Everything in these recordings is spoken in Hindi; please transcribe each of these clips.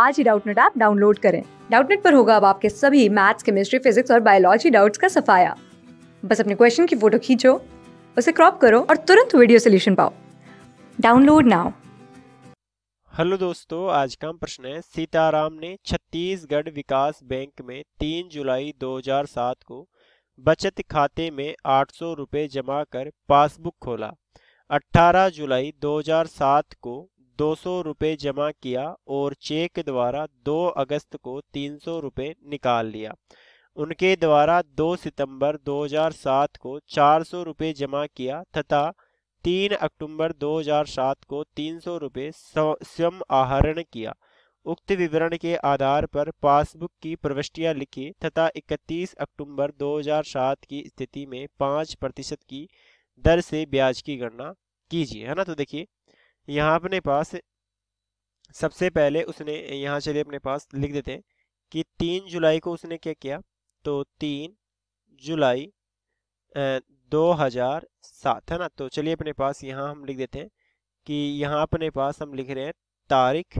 आज ही डाउटनेट ऐप डाउनलोड करें डाउटनेट पर होगा अब आपके सभी मैथ्स केमिस्ट्री फिजिक्स और बायोलॉजी डाउट्स का सफाया बस अपने क्वेश्चन की फोटो खींचो उसे क्रॉप करो और तुरंत वीडियो सोल्यूशन पाओ डाउनलोड नाउ हेलो दोस्तों आज का प्रश्न है सीताराम ने छत्तीसगढ़ विकास बैंक में तीन जुलाई 2007 को बचत खाते में आठ सौ जमा कर पासबुक खोला 18 जुलाई 2007 को दो सौ रुपये जमा किया और चेक द्वारा 2 अगस्त को तीन सौ रुपये निकाल लिया उनके द्वारा 2 सितंबर 2007 को चार सौ रुपये जमा किया तथा 3 अक्टूबर 2007 को तीन सौ रुपये स्वयं आहरण किया उक्त विवरण के आधार पर पासबुक की प्रविष्टियां लिखी तथा 31 अक्टूबर 2007 की स्थिति में 5 प्रतिशत की दर से ब्याज की गणना कीजिए है ना तो देखिए यहाँ अपने पास सबसे पहले उसने यहाँ चलिए अपने पास लिख देते हैं कि तीन जुलाई को उसने क्या किया तो तीन जुलाई दो हजार सात है ना तो चलिए अपने पास यहाँ हम लिख देते हैं कि यहाँ अपने पास हम लिख रहे हैं तारीख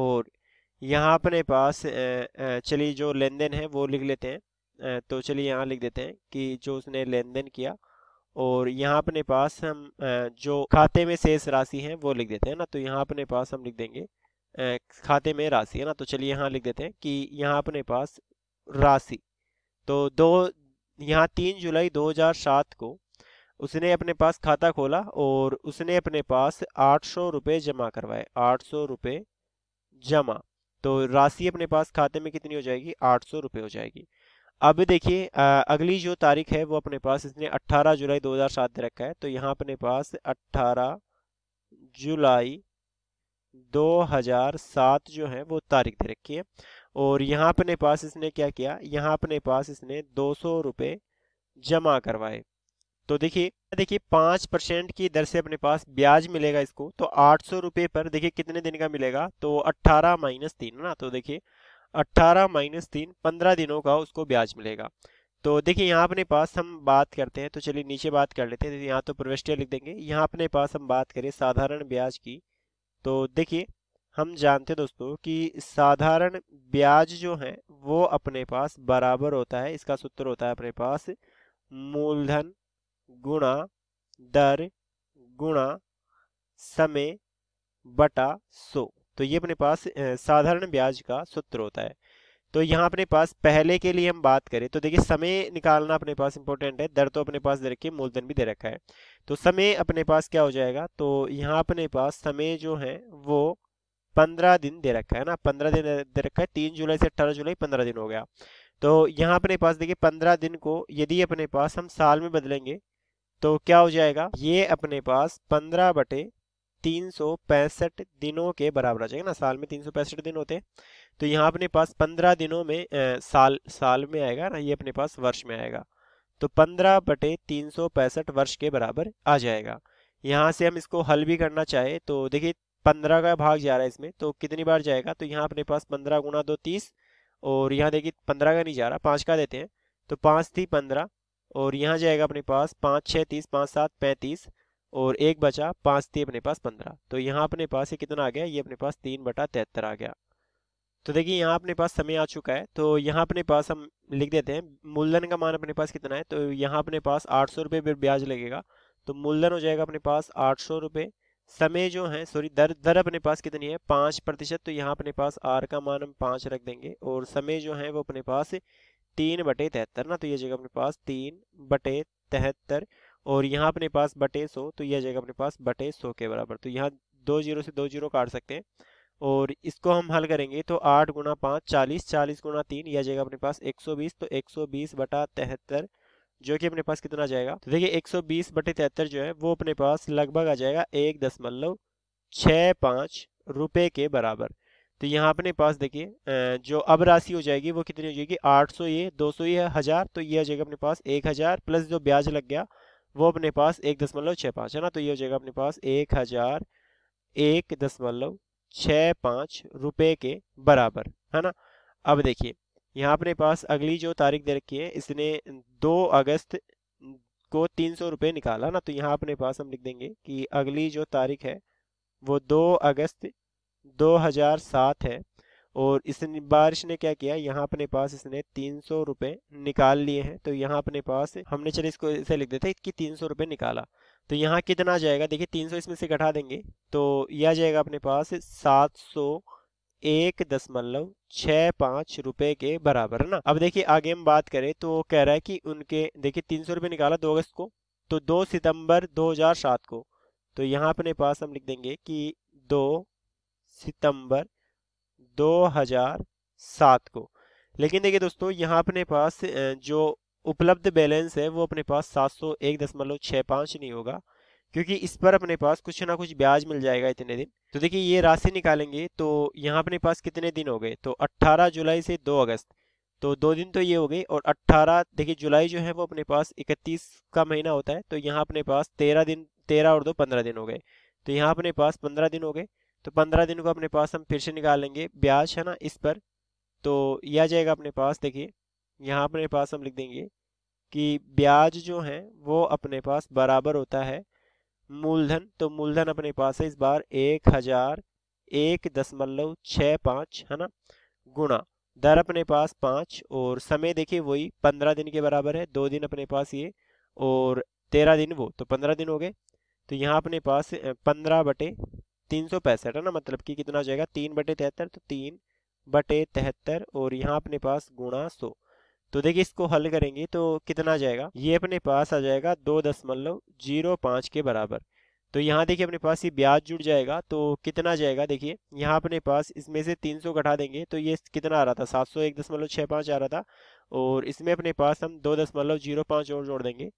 और यहाँ अपने पास चलिए जो लेन देन है वो लिख लेते हैं तो चलिए यहाँ लिख देते हैं कि जो उसने लेन देन किया और यहाँ अपने पास हम जो खाते में शेष राशि है वो लिख देते हैं ना तो यहाँ अपने पास हम लिख देंगे खाते में राशि है ना तो चलिए यहाँ लिख देते हैं कि यहाँ अपने पास राशि तो दो यहाँ तीन जुलाई 2007 को उसने अपने पास खाता खोला और उसने अपने पास आठ सौ रुपये जमा करवाए आठ सौ रुपये जमा तो राशि अपने पास खाते में कितनी हो जाएगी आठ सौ रुपये हो जाएगी अब देखिए अगली जो तारीख है वो अपने पास इसने 18 जुलाई 2007 दे रखा है तो यहाँ अपने पास 18 जुलाई 2007 जो है वो तारीख दे रखी है और यहाँ अपने पास इसने क्या किया यहाँ अपने पास इसने दो सौ जमा करवाए तो देखिए देखिए पाँच परसेंट की दर से अपने पास ब्याज मिलेगा इसको तो आठ सौ रुपये पर देखिए कितने दिन का मिलेगा तो अट्ठारह माइनस तीन ना तो देखिए 18 माइनस तीन पंद्रह दिनों का उसको ब्याज मिलेगा तो देखिए यहाँ अपने पास हम बात करते हैं तो चलिए नीचे बात कर लेते हैं यहाँ तो प्रविष्टियाँ लिख देंगे यहाँ अपने पास हम बात करें साधारण ब्याज की तो देखिए हम जानते हैं दोस्तों कि साधारण ब्याज जो है वो अपने पास बराबर होता है इसका सूत्र होता है अपने पास मूलधन गुणा दर गुणा समय बटा सो तो ये अपने पास साधारण ब्याज का सूत्र होता है तो यहाँ अपने पास पहले के लिए हम बात करें तो देखिए समय निकालना अपने पास इंपॉर्टेंट है दर तो अपने पास दे रखी मूलधन भी दे रखा है तो समय अपने पास क्या हो जाएगा तो यहाँ अपने पास समय जो है वो पंद्रह दिन दे रखा है ना पंद्रह दिन दे रखा है तीन जुलाई से अट्ठारह जुलाई पंद्रह दिन हो गया तो यहाँ अपने पास देखिए पंद्रह दिन को यदि अपने पास हम साल में बदलेंगे तो क्या हो जाएगा ये अपने पास पंद्रह बटे तीन दिनों के बराबर आ जाएगा ना साल में तीन दिन होते हैं तो यहाँ अपने पास पंद्रह दिनों में ए, साल साल में आएगा ना ये अपने पास वर्ष में आएगा तो पंद्रह बटे तीन वर्ष के बराबर आ जाएगा यहाँ से हम इसको हल भी करना चाहे तो देखिए पंद्रह का भाग जा रहा है इसमें तो कितनी बार जाएगा तो यहाँ अपने पास पंद्रह गुना दो तीस और यहाँ देखिए पंद्रह का नहीं जा रहा पाँच का देते हैं तो पाँच थी पंद्रह और यहाँ जाएगा अपने पास पाँच छः तीस पाँच सात पैंतीस और एक बचा पाँच थी अपने पास पंद्रह तो यहाँ अपने पास ये कितना आ गया ये अपने पास तीन बटा तिहत्तर आ गया तो देखिए यहाँ अपने पास समय आ चुका है तो यहाँ अपने पास हम लिख देते हैं मूलधन का मान अपने पास कितना है तो यहाँ अपने पास आठ सौ रुपये ब्याज लगेगा तो मूलधन हो जाएगा अपने पास आठ सौ रुपये समय जो है सॉरी दर दर अपने पास कितनी है पाँच प्रतिशत तो यहाँ अपने पास आर का मान हम पाँच रख देंगे और समय जो है वो अपने पास तीन बटे तिहत्तर ना तो ये जगह अपने पास तीन बटे तिहत्तर और यहाँ अपने पास बटे सौ तो यह जाएगा अपने पास बटे सौ के बराबर तो यहाँ दो जीरो से दो जीरो काट सकते हैं और इसको हम हल करेंगे तो आठ गुना पाँच चालीस चालीस गुना तीन यह जाएगा अपने पास एक सौ बीस तो एक सौ बीस बटा तिहत्तर जो कि अपने पास कितना जाएगा तो देखिए एक सौ बीस बटे तिहत्तर जो है वो अपने पास लगभग आ जाएगा एक दशमलव छः पाँच रुपये के बराबर तो यहाँ अपने पास देखिए जो अब राशि हो जाएगी वो कितनी हो जाएगी आठ सौ ये दो सौ ये हज़ार तो यह जाएगा अपने पास एक हज़ार प्लस जो ब्याज लग गया वो अपने पास एक दशमलव छः पाँच है ना तो ये हो जाएगा अपने पास एक हज़ार एक दशमलव छः पाँच रुपये के बराबर है ना अब देखिए यहाँ अपने पास अगली जो तारीख दे रखी है इसने दो अगस्त को तीन सौ रुपये निकाला ना तो यहाँ अपने पास हम लिख देंगे कि अगली जो तारीख है वो दो अगस्त सात है और इस बारिश ने क्या किया यहाँ अपने पास इसने तीन सौ रुपए निकाल लिए हैं तो यहाँ अपने पास हमने चले इसको ऐसे लिख देते कि तीन सौ रुपए निकाला तो यहाँ कितना आ जाएगा देखिए तीन सौ इसमें से घटा देंगे तो यह आ जाएगा अपने पास सात सौ एक दशमलव छः पाँच रुपये के बराबर है ना अब देखिए आगे हम बात करें तो कह रहा है कि उनके देखिए तीन सौ रुपये निकाला दो अगस्त को तो दो सितंबर दो हजार सात को तो यहाँ अपने पास हम लिख देंगे कि दो सितंबर 2007 को लेकिन देखिए दोस्तों यहाँ अपने पास जो उपलब्ध बैलेंस है वो अपने पास सात सौ एक दशमलव छः पाँच नहीं होगा क्योंकि इस पर अपने पास कुछ ना कुछ ब्याज मिल जाएगा इतने दिन तो देखिए ये राशि निकालेंगे तो यहाँ अपने पास कितने दिन हो गए तो 18 जुलाई से 2 अगस्त तो दो दिन तो ये हो गए और 18 देखिए जुलाई जो है वो अपने पास 31 का महीना होता है तो यहाँ अपने पास 13 दिन 13 और दो 15 दिन हो गए तो यहाँ अपने पास 15 दिन हो गए तो पंद्रह दिन को अपने पास हम फिर से निकालेंगे ब्याज है ना इस पर तो यह आ जाएगा अपने पास देखिए यहाँ अपने पास हम लिख देंगे कि ब्याज जो है वो अपने पास बराबर होता है मूलधन तो मूलधन अपने पास है इस बार एक हजार एक दशमलव छः पाँच है ना गुणा दर अपने पास पाँच और समय देखिए वही पंद्रह दिन के बराबर है दो दिन अपने पास ये और तेरह दिन वो तो पंद्रह दिन हो गए तो यहाँ अपने पास पंद्रह बटे तीन सौ पैंसठ है ना मतलब कि कितना हो जाएगा तीन बटे तिहत्तर तो तीन बटे तिहत्तर और यहाँ अपने पास गुणा सौ तो देखिए इसको हल करेंगे तो कितना आ जाएगा ये अपने पास आ जाएगा दो दशमलव जीरो पाँच के बराबर तो यहाँ देखिए अपने पास ये ब्याज जुड़ जाएगा तो कितना जाएगा देखिए यहाँ अपने पास इसमें से तीन सौ घटा देंगे तो ये कितना आ रहा था सात सौ एक दशमलव छः पाँच आ रहा था और इसमें अपने पास हम दो दशमलव जीरो पाँच और जोड़ देंगे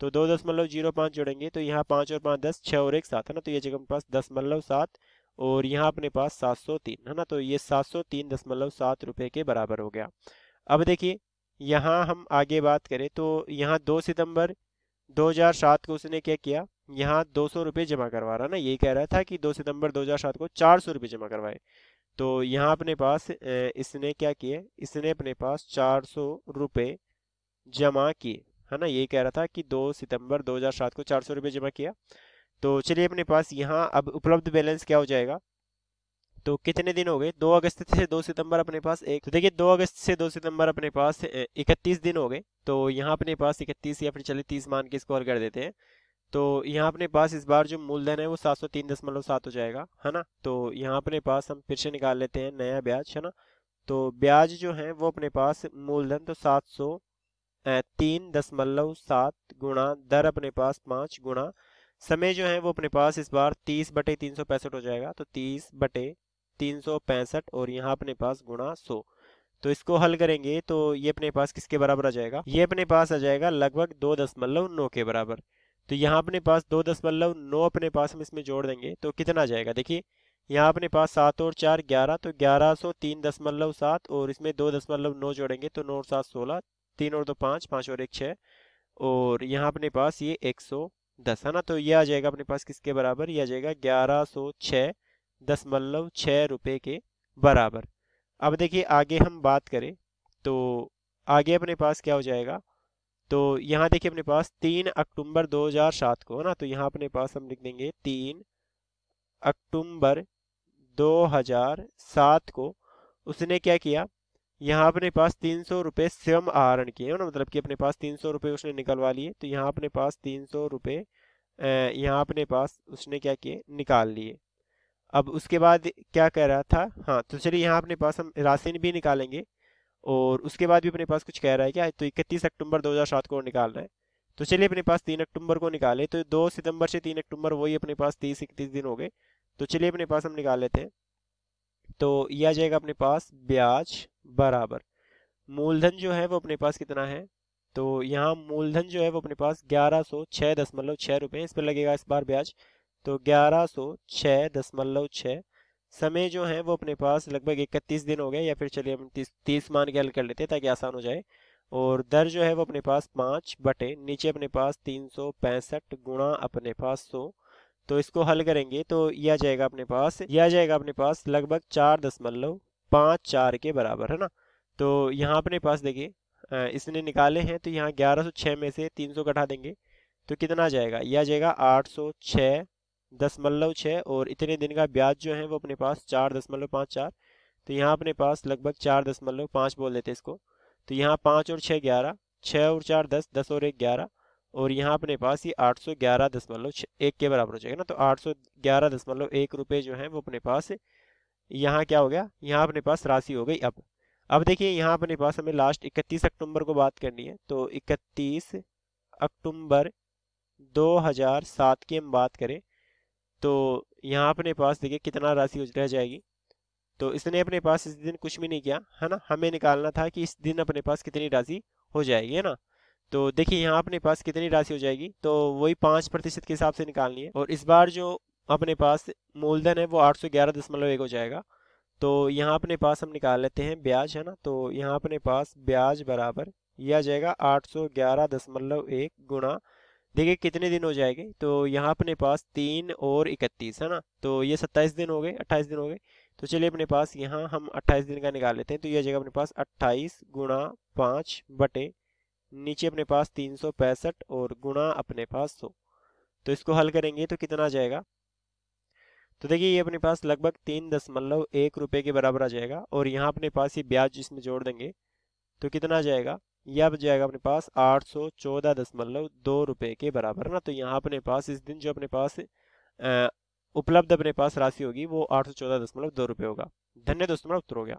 तो दो दशमलव जीरो पाँच जोड़ेंगे तो यहाँ पाँच और पाँच दस छः और एक सात है ना तो ये जगह पास दशमलव सात और यहाँ अपने पास सात सौ तीन है ना तो ये सात सौ तीन दशमलव सात रुपये के बराबर हो गया अब देखिए यहाँ हम आगे बात करें तो यहाँ दो सितंबर सात को उसने क्या किया यहाँ दो सौ रुपये जमा करवा रहा ना यही कह रहा था कि दो सितंबर सात को चार सौ रुपये जमा करवाए तो यहाँ अपने पास इसने क्या किए इसने अपने पास चार सौ रुपये जमा किए है ना ये कह रहा था कि 2 सितंबर 2007 को चार सौ रुपये जमा किया तो चलिए अपने पास यहाँ अब उपलब्ध बैलेंस क्या हो जाएगा तो कितने दिन हो गए दो अगस्त से दो सितंबर अपने पास एक तो देखिए दो अगस्त से दो सितंबर अपने पास इकतीस दिन हो गए तो यहाँ अपने पास इकतीस या फिर चलिए तीस मान के स्कोर कर देते हैं तो यहाँ अपने पास इस बार जो मूलधन है वो सात सौ तीन दशमलव सात हो जाएगा है ना तो यहाँ अपने पास हम फिर से निकाल लेते हैं नया ब्याज है ना तो ब्याज जो है वो अपने पास मूलधन तो सात सौ तीन दशमलव सात गुणा दर अपने पास पाँच गुणा समय जो है वो अपने पास इस बार तीस बटे तीन सौ पैंसठ हो जाएगा तो तीस बटे तीन सौ पैंसठ और यहाँ अपने पास गुणा सौ तो इसको हल करेंगे तो ये अपने पास किसके बराबर आ जाएगा ये अपने पास आ जाएगा लगभग दो दशमलव नौ के बराबर तो यहाँ अपने पास दो दशमलव नौ अपने पास हम इसमें जोड़ देंगे तो कितना आ जाएगा देखिए यहाँ अपने पास सात और चार ग्यारह तो ग्यारह सौ तीन दशमलव सात और इसमें दो दशमलव नौ जोड़ेंगे तो नौ और सात सोलह तीन और दो पाँच पाँच और एक छः और यहाँ अपने पास ये एक सौ दस है ना तो ये आ जाएगा अपने पास किसके बराबर ये आ जाएगा ग्यारह सौ छः दशमलव छः रुपये के बराबर अब देखिए आगे हम बात करें तो आगे अपने पास क्या हो जाएगा तो यहाँ देखिए अपने पास तीन अक्टूबर 2007 को ना तो यहाँ अपने पास हम लिख देंगे तीन अक्टूबर 2007 को उसने क्या किया यहाँ अपने पास तीन सौ रुपये स्वयं आहरण किए ना मतलब कि अपने पास तीन सौ रुपये उसने निकलवा लिए तो यहाँ अपने पास तीन सौ रुपये यहाँ अपने पास उसने क्या किए निकाल लिए अब उसके बाद क्या कह रहा था हाँ तो चलिए यहाँ अपने पास हम राशन भी निकालेंगे और उसके बाद भी अपने पास कुछ कह रहा है क्या तो इकतीस अक्टूबर सात को निकाल रहे हैं तो चलिए अपने पास तीन अक्टूबर को निकाले तो दो सितंबर से तीन अक्टूबर वही अपने पास तीस इकतीस दिन हो गए तो चलिए अपने पास हम निकाल लेते हैं तो यह आ जाएगा अपने पास ब्याज बराबर मूलधन जो है वो अपने पास कितना है तो यहाँ मूलधन जो है वो अपने पास ग्यारह सौ छः दशमलव छः रुपये इस पर लगेगा इस बार ब्याज तो ग्यारह सौ छः दशमलव छः समय जो है वो अपने पास लगभग इकतीस दिन हो गया या फिर चलिए हम तीस तीस मान के हल कर लेते हैं ताकि आसान हो जाए और दर जो है वो अपने पास पाँच बटे नीचे अपने पास तीन सौ पैंसठ गुणा अपने पास सौ तो इसको हल करेंगे तो यह आ जाएगा अपने पास यह आ जाएगा अपने पास लगभग चार दशमलव पाँच चार के बराबर है ना तो यहाँ अपने पास देखिए इसने निकाले हैं तो यहाँ ग्यारह सौ छः में से तीन सौ कटा देंगे तो कितना आ जाएगा यह आ जाएगा आठ सौ छः दशमलव छः और इतने दिन का ब्याज जो है वो अपने पास चार दशमलव पाँच चार तो यहाँ अपने पास लगभग चार दशमलव पाँच बोल देते इसको तो यहाँ पाँच और छः ग्यारह छः और चार दस दस और एक ग्यारह और यहाँ अपने पास ये आठ सौ ग्यारह दशमलव एक के बराबर हो जाएगा ना तो आठ सौ ग्यारह दशमलव एक रुपये जो है वो अपने पास यहाँ क्या हो गया यहाँ अपने पास राशि हो गई अब अब देखिए यहाँ अपने पास हमें लास्ट इकतीस अक्टूबर को बात करनी है तो इकतीस अक्टूबर 2007 की हम बात करें तो यहाँ अपने पास देखिए कितना राशि रह जाएगी तो इसने अपने पास इस दिन कुछ भी नहीं किया है ना हमें निकालना था कि इस दिन अपने पास कितनी राशि हो जाएगी है ना तो देखिए यहाँ अपने पास कितनी राशि हो जाएगी तो वही पाँच प्रतिशत के हिसाब से निकालनी है और इस बार जो अपने पास मूलधन है वो आठ सौ ग्यारह दशमलव एक हो जाएगा तो यहाँ अपने पास हम निकाल लेते हैं ब्याज है ना तो यहाँ अपने पास ब्याज बराबर यह आ जाएगा आठ सौ ग्यारह दशमलव एक गुणा देखिए कितने दिन हो जाएंगे तो यहाँ अपने पास तीन और इकतीस है ना तो ये सत्ताईस दिन हो गए अट्ठाईस दिन हो गए तो चलिए अपने पास यहाँ हम अट्ठाईस दिन का निकाल लेते हैं तो यह जाएगा अपने पास अट्ठाईस गुणा पाँच बटे नीचे अपने पास तीन सौ पैंसठ और गुणा अपने पास सौ तो इसको हल करेंगे तो कितना आ जाएगा तो देखिए ये अपने पास लगभग तीन दशमलव एक रुपये के बराबर आ जाएगा और यहाँ अपने पास ये ब्याज इसमें जोड़ देंगे तो कितना आ जाएगा यह अब जाएगा अपने पास आठ सौ चौदह दशमलव दो रुपये के बराबर ना तो यहाँ अपने पास इस दिन जो अपने पास उपलब्ध अपने पास राशि होगी वो आठ सौ चौदह दशमलव दो रुपये होगा धन्य दोस्तों मेरा उत्तर हो गया